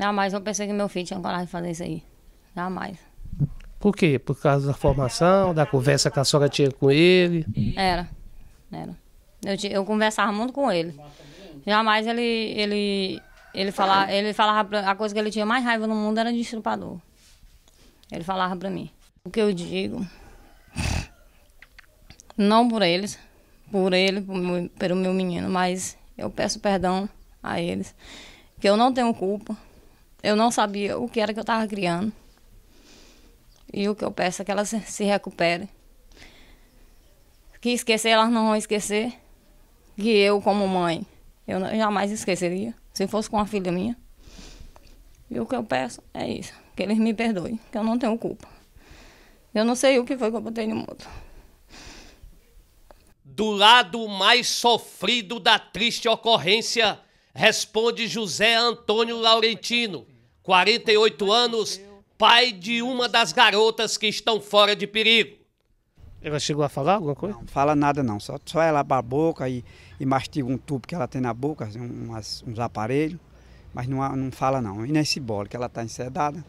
Jamais eu pensei que meu filho tinha coragem de fazer isso aí. Jamais. Por quê? Por causa da formação, da conversa que a sogra tinha com ele? Era, era. Eu, eu conversava muito com ele. Jamais ele, ele, ele, falava, ele falava, a coisa que ele tinha mais raiva no mundo era de estrupador. Ele falava pra mim. O que eu digo, não por eles, por ele, por meu, pelo meu menino, mas eu peço perdão a eles, que eu não tenho culpa. Eu não sabia o que era que eu estava criando. E o que eu peço é que elas se, se recuperem. Que esquecer, elas não vão esquecer. Que eu, como mãe, eu jamais esqueceria. Se fosse com uma filha minha. E o que eu peço é isso. Que eles me perdoem. Que eu não tenho culpa. Eu não sei o que foi que eu botei no mundo. Do lado mais sofrido da triste ocorrência, responde José Antônio Laurentino, 48 anos, pai de uma das garotas que estão fora de perigo. Ela chegou a falar alguma coisa? Não, fala nada não, só, só ela abre a boca e, e mastiga um tubo que ela tem na boca, assim, umas, uns aparelhos, mas não, não fala não. E nesse bolo que ela está encerrada.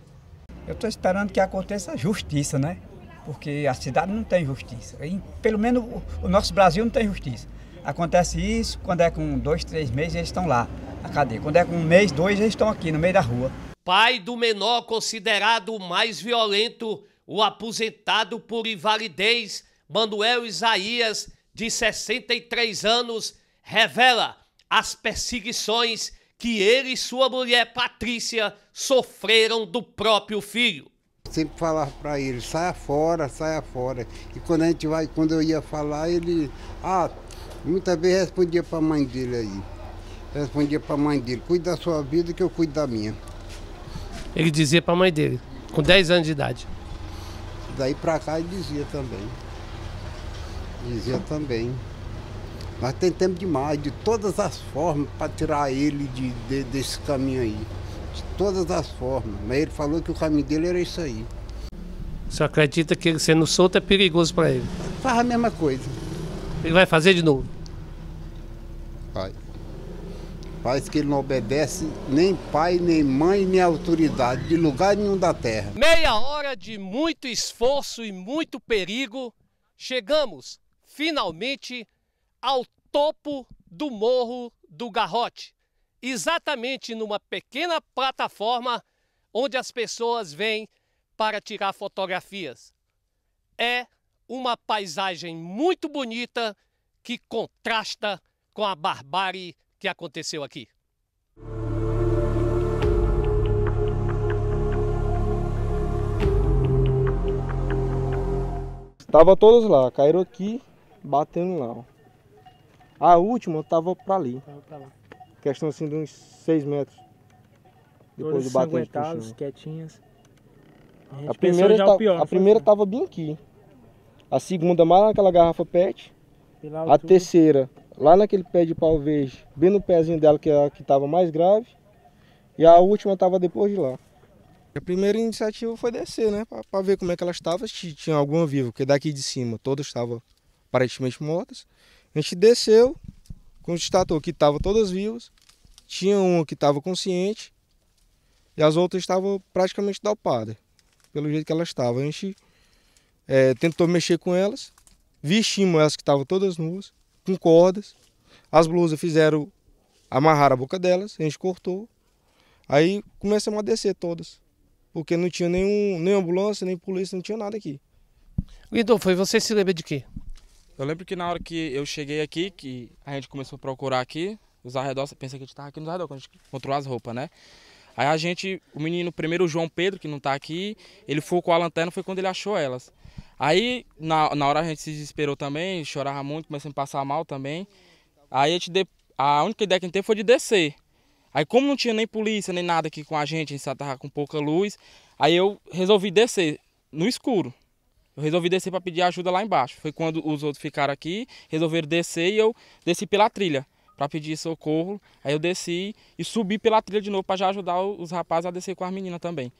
Eu estou esperando que aconteça justiça, né? Porque a cidade não tem justiça. E, pelo menos o, o nosso Brasil não tem justiça. Acontece isso quando é com dois, três meses eles estão lá na cadeia. Quando é com um mês, dois, eles estão aqui no meio da rua pai do menor considerado o mais violento, o aposentado por invalidez, Manuel Isaías, de 63 anos, revela as perseguições que ele e sua mulher Patrícia sofreram do próprio filho. Sempre falava para ele, saia fora, saia fora. E quando a gente vai, quando eu ia falar, ele, ah, muitas vezes respondia para a mãe dele aí. Respondia para a mãe dele, cuide da sua vida que eu cuido da minha ele dizia para a mãe dele, com 10 anos de idade. Daí para cá ele dizia também. Dizia também. mas tem tempo demais, de todas as formas, para tirar ele de, de, desse caminho aí. De todas as formas. Mas ele falou que o caminho dele era isso aí. Você acredita que ele sendo solto é perigoso para ele? Faz a mesma coisa. Ele vai fazer de novo? Vai. Faz que ele não obedece nem pai, nem mãe, nem autoridade de lugar nenhum da terra. Meia hora de muito esforço e muito perigo, chegamos finalmente ao topo do morro do Garrote, exatamente numa pequena plataforma onde as pessoas vêm para tirar fotografias. É uma paisagem muito bonita que contrasta com a barbárie que aconteceu aqui. Estava todos lá, caíram aqui, batendo lá. Ó. A última estava para ali. Tava Questão assim de uns 6 metros. Depois todos de bater quietinhas. A, a primeira, pior, a primeira assim. tava bem aqui. A segunda mais naquela garrafa pet. A terceira lá naquele pé de pau verde, bem no pezinho dela, que era é a que estava mais grave, e a última estava depois de lá. A primeira iniciativa foi descer, né, para ver como é que elas estavam, se tinha alguma viva, porque daqui de cima todas estavam aparentemente mortas. A gente desceu, constatou que estavam todas vivas, tinha uma que estava consciente e as outras estavam praticamente dopadas, pelo jeito que elas estavam. A gente é, tentou mexer com elas, vestimos elas que estavam todas nuas, com cordas. As blusas fizeram, amarrar a boca delas, a gente cortou. Aí começamos a descer todas, porque não tinha nenhum, nem ambulância, nem polícia, não tinha nada aqui. Guido, foi você se lembra de quê? Eu lembro que na hora que eu cheguei aqui, que a gente começou a procurar aqui, os arredores, pensa que a gente estava aqui nos arredores, quando a gente encontrou as roupas, né? Aí a gente, o menino, primeiro o João Pedro, que não está aqui, ele foi com a lanterna, foi quando ele achou elas. Aí, na, na hora a gente se desesperou também, chorava muito, começando a passar mal também. Aí a gente, de, a única ideia que a gente teve foi de descer. Aí como não tinha nem polícia, nem nada aqui com a gente, a gente só tava com pouca luz, aí eu resolvi descer no escuro. Eu resolvi descer para pedir ajuda lá embaixo. Foi quando os outros ficaram aqui, resolveram descer e eu desci pela trilha para pedir socorro. Aí eu desci e subi pela trilha de novo para já ajudar os rapazes a descer com as meninas também.